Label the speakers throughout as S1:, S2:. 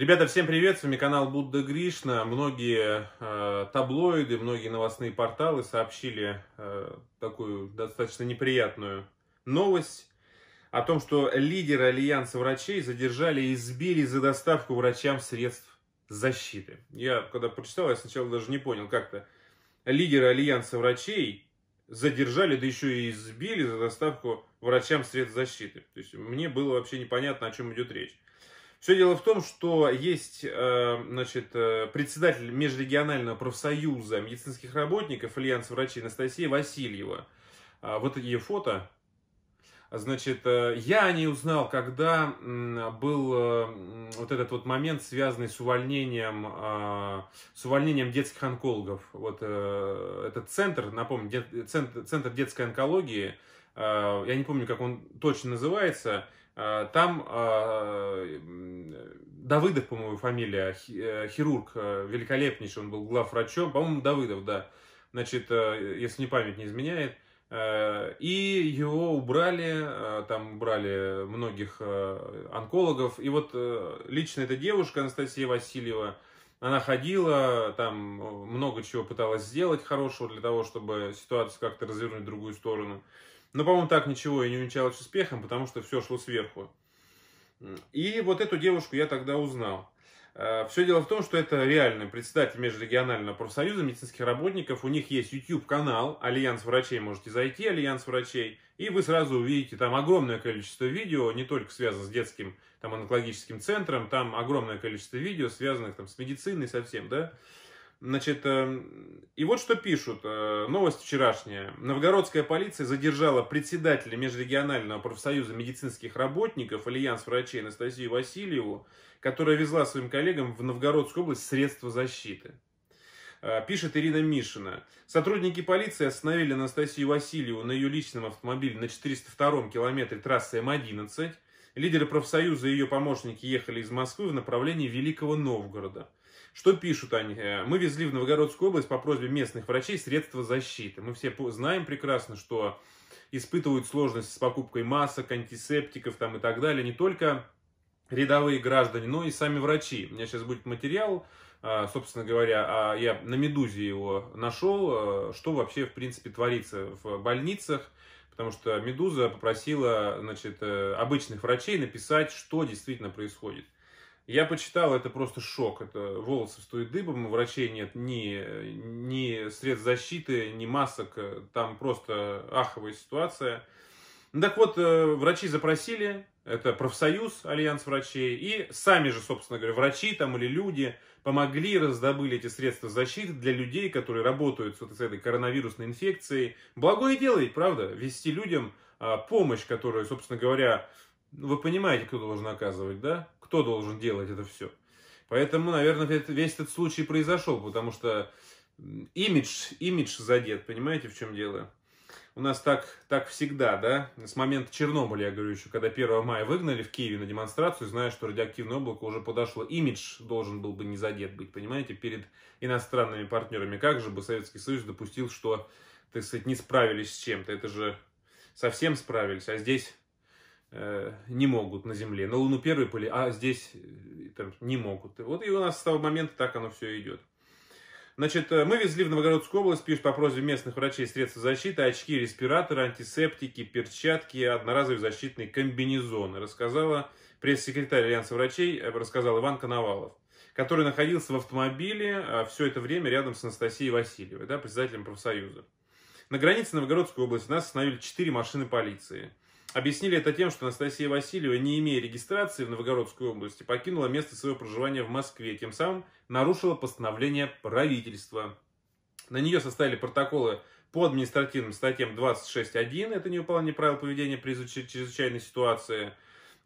S1: Ребята, всем привет, с вами канал Будда Гришна. Многие э, таблоиды, многие новостные порталы сообщили э, такую достаточно неприятную новость о том, что лидера Альянса врачей задержали и избили за доставку врачам средств защиты. Я, когда прочитал, я сначала даже не понял, как-то лидера Альянса врачей задержали, да еще и избили за доставку врачам средств защиты. То есть мне было вообще непонятно, о чем идет речь. Все дело в том, что есть э, значит, э, председатель Межрегионального профсоюза медицинских работников Альянс врачей Анастасия Васильева. А, вот ее фото. Значит, э, я о ней узнал, когда был вот этот вот момент, связанный с увольнением, а, с увольнением детских онкологов. Вот этот центр, напомню, центр, центр детской онкологии, я не помню, как он точно называется, Э, там э, Давыдов, по-моему, фамилия, э, хирург великолепнейший, он был главврачом, по-моему, Давыдов, да. Значит, если не память не изменяет, и его убрали, там убрали многих онкологов. И вот лично эта девушка, Анастасия Васильева, она ходила, там много чего пыталась сделать хорошего для того, чтобы ситуацию как-то развернуть в другую сторону. Но, по-моему, так ничего и не увенчалось успехом, потому что все шло сверху. И вот эту девушку я тогда узнал. Э, все дело в том, что это реально председатель Межрегионального профсоюза медицинских работников. У них есть YouTube-канал «Альянс врачей». Можете зайти, «Альянс врачей», и вы сразу увидите там огромное количество видео, не только связано с детским там, онкологическим центром, там огромное количество видео, связанных там, с медициной совсем, да, Значит, эм, и вот что пишут, э, новость вчерашняя. Новгородская полиция задержала председателя Межрегионального профсоюза медицинских работников, альянс врачей Анастасию Васильеву, которая везла своим коллегам в Новгородскую область средства защиты. Э, пишет Ирина Мишина. Сотрудники полиции остановили Анастасию Васильеву на ее личном автомобиле на 402-м километре трассы М-11. Лидеры профсоюза и ее помощники ехали из Москвы в направлении Великого Новгорода – что пишут они? Э, Мы везли в Новгородскую область по просьбе местных врачей средства защиты. Мы все знаем прекрасно, что испытывают сложности с покупкой масок, антисептиков там и так далее. Не только рядовые граждане, но и сами врачи. У меня сейчас будет материал, а, собственно говоря, а я на «Медузе» его нашел, а, что вообще, в принципе, творится в больницах, потому что «Медуза» попросила значит, э, обычных врачей написать, что действительно происходит. Я почитал, это просто шок. Это волосы стоит дыбом, у врачей нет ни, ни средств защиты, ни масок. Э, там просто аховая ситуация. Ну так вот, э, врачи запросили, это профсоюз, альянс врачей, и сами же, собственно говоря, врачи там или люди помогли, раздобыли эти средства защиты для людей, которые работают с, вот с этой коронавирусной инфекцией. Благое дело ведь, правда, вести людям а, помощь, которую, собственно говоря, ну, вы понимаете, кто должен оказывать, да? кто должен делать это все. Поэтому, наверное, весь этот случай произошел, потому что имидж, имидж задет, понимаете, в чем дело? У нас так, так всегда, да, с момента Чернобыля, я говорю еще, когда 1 мая выгнали в Киеве на демонстрацию, зная, что радиоактивное облако уже подошло, имидж должен был бы не задет быть, понимаете, перед иностранными партнерами. Как же бы Советский Союз допустил, что, так сказать, не справились с чем-то, это же совсем справились, а здесь э, не могут на Земле. На Луну первые были, а здесь э, там, не могут. Вот и у нас с того момента так оно все идет. Значит, э, мы везли в Новгородскую область, пишут по просьбе местных врачей средства защиты, очки, респираторы, антисептики, перчатки, одноразовые защитные комбинезоны, рассказала пресс-секретарь Альянса врачей, э, рассказал Иван Коновалов, который находился в автомобиле а все это время рядом с Анастасией Васильевой, да, председателем профсоюза. На границе Новгородской области нас остановили четыре машины полиции – Объяснили это тем, что Анастасия Васильева, не имея регистрации в Новгородской области, покинула место своего проживания в Москве, тем самым нарушила постановление правительства. На нее составили протоколы по административным статьям 26.1, это невыполнение правил поведения при чрезвычайной ситуации,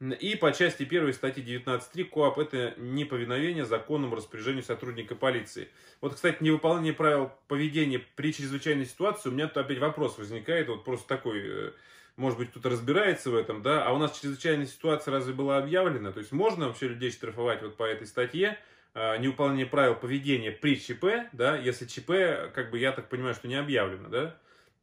S1: и по части 1 статьи 19.3 КОАП это неповиновение законному распоряжению сотрудника полиции. Вот, кстати, невыполнение правил поведения при чрезвычайной ситуации, у меня тут опять вопрос возникает, вот просто такой э, может быть, кто-то разбирается в этом, да, а у нас чрезвычайная ситуация разве была объявлена? То есть можно вообще людей штрафовать вот по этой статье, а, неуполнение правил поведения при ЧП, да, если ЧП, как бы я так понимаю, что не объявлено, да,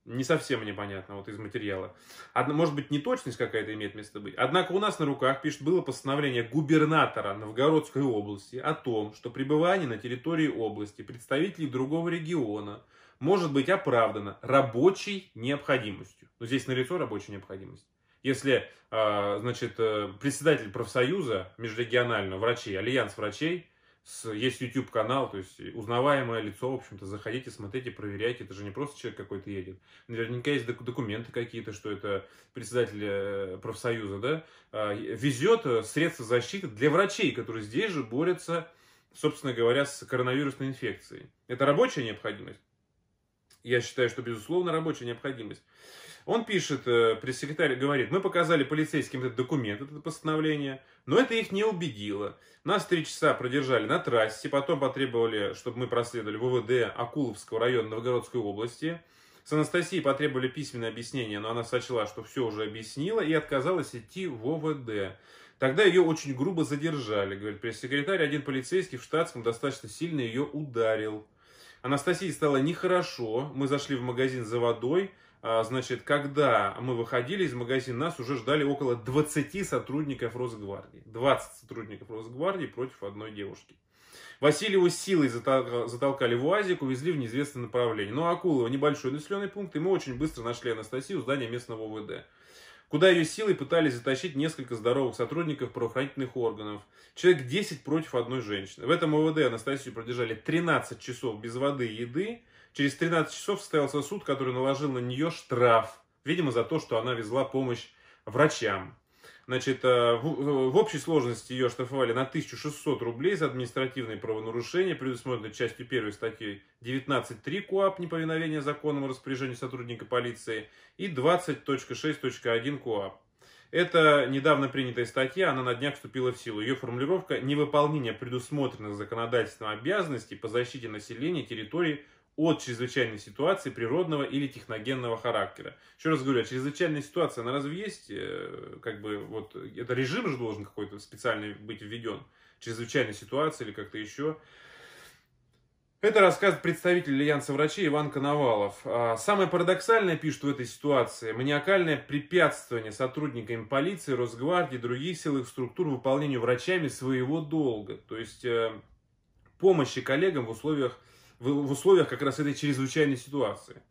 S1: не совсем непонятно вот из материала. Одно, может быть, неточность какая-то имеет место быть. Однако у нас на руках, пишет, было постановление губернатора Новгородской области о том, что пребывание на территории области представителей другого региона – может быть оправдана рабочей необходимостью. Но ну, здесь нарисую рабочую необходимость. Если, а, значит, э, председатель профсоюза межрегионального врачей, альянс врачей, есть YouTube канал, то есть узнаваемое лицо, в общем-то, заходите, смотрите, проверяйте. Это же не просто человек какой-то едет. Наверняка есть документы какие-то, что это председатель э, профсоюза, да, а, везет э, средства защиты для врачей, которые здесь же борются, собственно говоря, с коронавирусной инфекцией. Это рабочая необходимость. Я считаю, что, безусловно, рабочая необходимость. Он пишет, э, пресс-секретарь говорит, мы показали полицейским этот документ, это постановление, но это их не убедило. Нас три часа продержали на трассе, потом потребовали, чтобы мы проследовали ВВД Акуловского района Новгородской области. С Анастасией потребовали письменное объяснение, но она сочла, что все уже объяснила и отказалась идти в ВВД. Тогда ее очень грубо задержали, говорит пресс-секретарь. Один полицейский в штатском достаточно сильно ее ударил. Анастасии стало нехорошо, мы зашли в магазин за водой, а, значит, когда мы выходили из магазина, нас уже ждали около 20 сотрудников Росгвардии. 20 сотрудников Росгвардии против одной девушки. Васильеву силой затолкали в УАЗик, увезли в неизвестное направление. Но ну, Акулова небольшой населенный пункт, и мы очень быстро нашли Анастасию у здания местного ОВД куда ее силой пытались затащить несколько здоровых сотрудников правоохранительных органов. Человек 10 против одной женщины. В этом ОВД Анастасию продержали 13 часов без воды и еды. Через 13 часов состоялся суд, который наложил на нее штраф. Видимо, за то, что она везла помощь врачам. Значит, э, в, общей сложности ее штрафовали на 1600 рублей за административные правонарушения, предусмотренные частью 1 статьи 19.3 КУАП «Неповиновение законному распоряжению сотрудника полиции» и 20.6.1 КУАП. Это недавно принятая статья, она на днях вступила в силу. Ее формулировка – невыполнение предусмотренных законодательством обязанностей по защите населения, территории, от чрезвычайной ситуации природного или техногенного характера. Еще раз говорю, а чрезвычайная ситуация, она разве есть, э, как бы, вот, это режим же должен какой-то специальный быть введен, чрезвычайная ситуация или как-то еще. Это рассказ представитель Альянса врачей Иван Коновалов. А, самое парадоксальное, пишут в этой ситуации, маниакальное препятствование сотрудниками полиции, Росгвардии, других силовых структур выполнению врачами своего долга. То есть э, помощи коллегам в условиях в, условиях как раз этой чрезвычайной ситуации.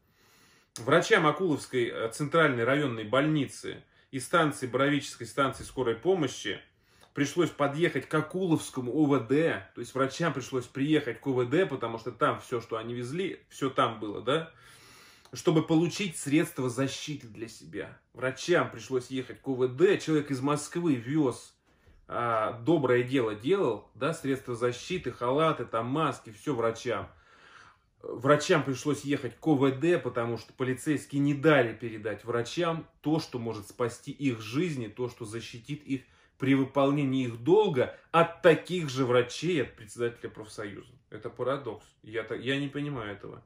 S1: Врачам Акуловской э, центральной районной больницы и станции Боровической станции скорой помощи пришлось подъехать к Акуловскому ОВД, то есть врачам пришлось приехать к ОВД, потому что там все, что они везли, все там было, да, чтобы получить средства защиты для себя. Врачам пришлось ехать к ОВД, человек из Москвы вез а, доброе дело делал, да, средства защиты, халаты, там маски, все врачам. Врачам пришлось ехать к ОВД, потому что полицейские не дали передать врачам то, что может спасти их жизни, то, что защитит их при выполнении их долга от таких же врачей, от председателя профсоюза. Это парадокс. Я, я не понимаю этого.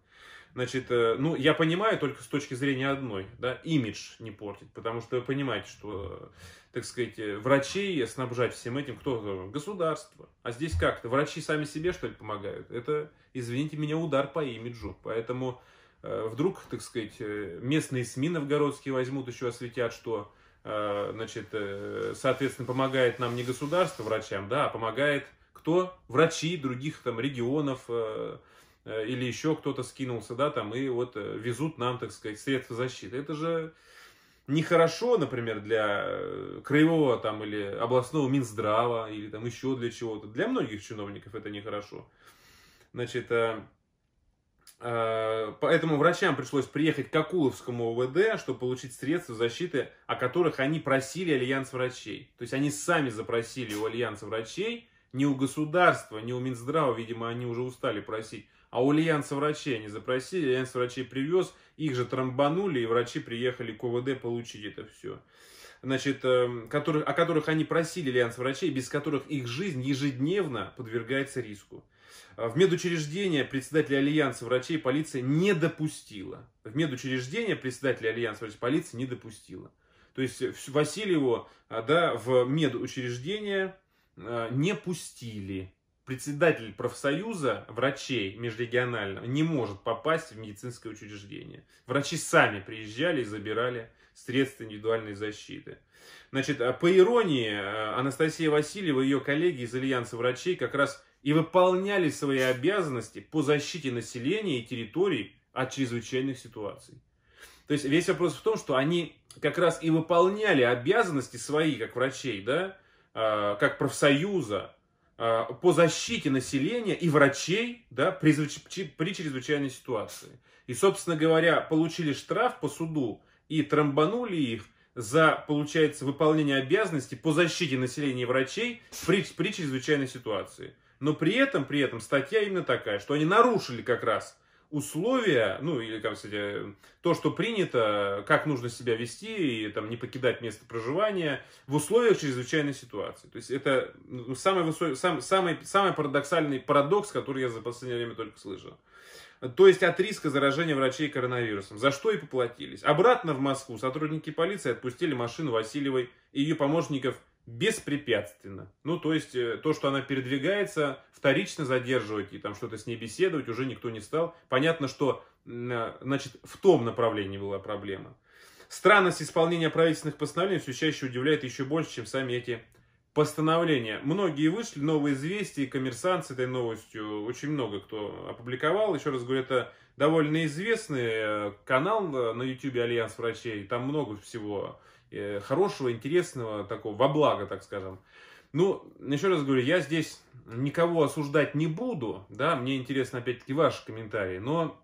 S1: Значит, э, ну, я понимаю только с точки зрения одной, да, имидж не портит, потому что вы понимаете, что так сказать, э, врачей э, снабжать всем этим? Кто? Государство. А здесь как-то? Врачи сами себе, что ли, помогают? Это, извините меня, удар по имиджу. Поэтому э, вдруг, так сказать, местные СМИ новгородские возьмут, еще осветят, что, значит, соответственно, помогает нам не государство врачам, да, а помогает кто? Врачи других там регионов или еще кто-то скинулся, да, там, и вот везут нам, так сказать, средства защиты. Это же нехорошо, например, для э, краевого там или областного Минздрава или там еще для чего-то. Для многих чиновников это нехорошо. Значит, э, э, Поэтому врачам пришлось приехать к Акуловскому ОВД, чтобы получить средства защиты, о которых они просили Альянс врачей. То есть они сами запросили у Альянса врачей не у государства, не у Минздрава, видимо, они уже устали просить, а у Альянса врачей они запросили, Альянс врачей привез, их же трамбанули, и врачи приехали к ОВД получить это все. Значит, эм, которых, о которых они просили Альянс врачей, без которых их жизнь ежедневно подвергается риску. Э, в медучреждение председателя Альянса врачей полиция не допустила. В медучреждение председателя Альянса врачей полиция не допустила. То есть э, Васильеву э, да, в медучреждение Э, не пустили. Председатель профсоюза врачей межрегионального не может попасть в медицинское учреждение. Врачи сами приезжали и забирали средства индивидуальной защиты. Значит, э, по иронии, э, Анастасия Васильева и ее коллеги из Альянса врачей как раз и выполняли свои обязанности по защите населения и территорий от чрезвычайных ситуаций. То есть весь вопрос в том, что они как раз и выполняли обязанности свои, как врачей, да, Э, как профсоюза э, по защите населения и врачей да, при, при чрезвычайной ситуации. И, собственно говоря, получили штраф по суду и трамбанули их за, получается, выполнение обязанностей по защите населения и врачей при, при чрезвычайной ситуации. Но при этом, при этом статья именно такая, что они нарушили как раз условия, ну или там, кстати, то, что принято, как нужно себя вести и там не покидать место проживания в условиях чрезвычайной ситуации. То есть это ну, самый, высокий, сам, самый, самый парадоксальный парадокс, который я за последнее время только слышал. То есть от риска заражения врачей коронавирусом, за что и поплатились. Обратно в Москву сотрудники полиции отпустили машину Васильевой и ее помощников беспрепятственно. Ну, то есть, э, то, что она передвигается, вторично задерживать и там что-то с ней беседовать уже никто не стал. Понятно, что, э, значит, в том направлении была проблема. Странность исполнения правительственных постановлений все чаще удивляет еще больше, чем сами эти постановления. Многие вышли, новые известия, коммерсант с этой новостью, очень много кто опубликовал. Еще раз говорю, это довольно известный э, канал э, на YouTube Альянс врачей. Там много всего э, хорошего, интересного, такого во благо, так скажем. Ну, еще раз говорю, я здесь никого осуждать не буду, да, мне интересно опять-таки ваши комментарии, но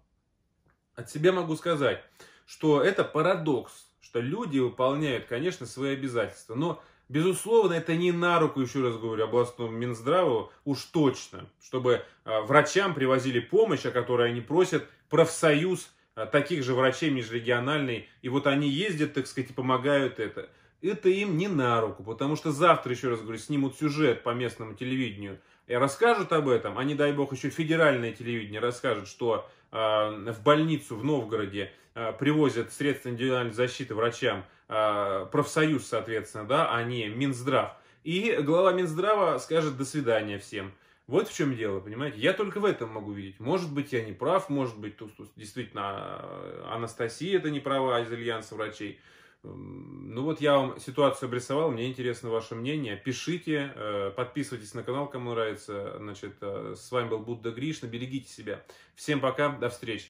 S1: от себя могу сказать, что это парадокс, что люди выполняют, конечно, свои обязательства, но Безусловно, это не на руку, еще раз говорю, областному Минздраву, уж точно, чтобы а, врачам привозили помощь, о которой они просят, профсоюз а, таких же врачей межрегиональный, и вот они ездят, так сказать, и помогают это. Это им не на руку, потому что завтра, еще раз говорю, снимут сюжет по местному телевидению и расскажут об этом, а не дай бог еще федеральное телевидение расскажет, что э, в больницу в Новгороде э, привозят средства индивидуальной защиты врачам, Э, профсоюз, соответственно, да, а не Минздрав. И глава Минздрава скажет «до свидания всем». Вот в чем дело, понимаете? Я только в этом могу видеть. Может быть, я не прав, может быть, тут, тут действительно э, Анастасия это не права а из Альянса врачей. Ну вот я вам ситуацию обрисовал, мне интересно ваше мнение. Пишите, э, подписывайтесь на канал, кому нравится. Значит, с вами был Будда Гришна, берегите себя. Всем пока, до встречи.